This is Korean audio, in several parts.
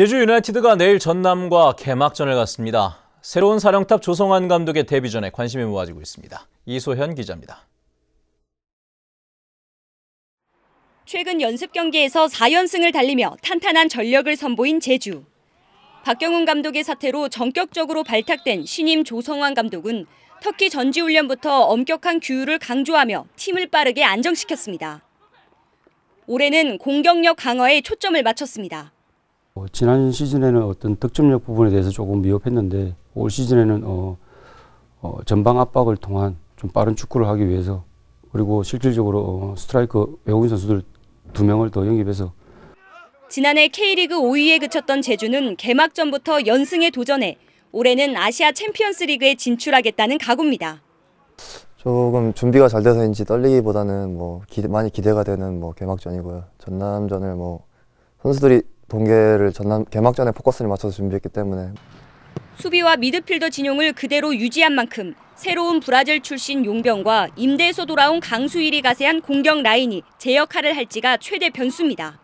제주 유나이티드가 내일 전남과 개막전을 갖습니다. 새로운 사령탑 조성환 감독의 데뷔전에 관심이 모아지고 있습니다. 이소현 기자입니다. 최근 연습 경기에서 4연승을 달리며 탄탄한 전력을 선보인 제주. 박경훈 감독의 사태로 전격적으로 발탁된 신임 조성환 감독은 터키 전지훈련부터 엄격한 규율을 강조하며 팀을 빠르게 안정시켰습니다. 올해는 공격력 강화에 초점을 맞췄습니다. 어, 지난 시즌에는 어떤 득점력 부분에 대해서 조금 미흡했는데 올 시즌에는 어, 어, 전방 압박을 통한 좀 빠른 축구를 하기 위해서 그리고 실질적으로 어, 스트라이크 외국인 선수들 두 명을 더 영입해서 지난해 K리그 5위에 그쳤던 제주는 개막전부터 연승에 도전해 올해는 아시아 챔피언스리그에 진출하겠다는 각오입니다. 조금 준비가 잘 돼서인지 떨리기보다는 뭐 기대, 많이 기대가 되는 뭐 개막전이고요. 전남전을 뭐 선수들이 동계를 전남 개막전에 포커스를 맞춰서 준비했기 때문에 수비와 미드필더 진용을 그대로 유지한 만큼 새로운 브라질 출신 용병과 임대에서 돌아온 강수일이 가세한 공격 라인이 제 역할을 할지가 최대 변수입니다.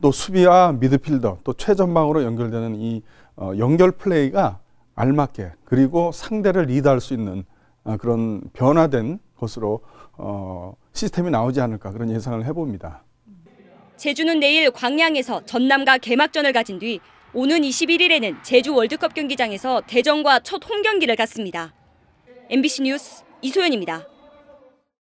또 수비와 미드필더 또 최전방으로 연결되는 이 어, 연결 플레이가 알맞게 그리고 상대를 리드할 수 있는 어, 그런 변화된 것으로 어, 시스템이 나오지 않을까 그런 예상을 해봅니다. 제주는 내일 광양에서 전남과 개막전을 가진 뒤 오는 21일에는 제주 월드컵 경기장에서 대전과 첫홈 경기를 갖습니다. MBC 뉴스 이소연입니다.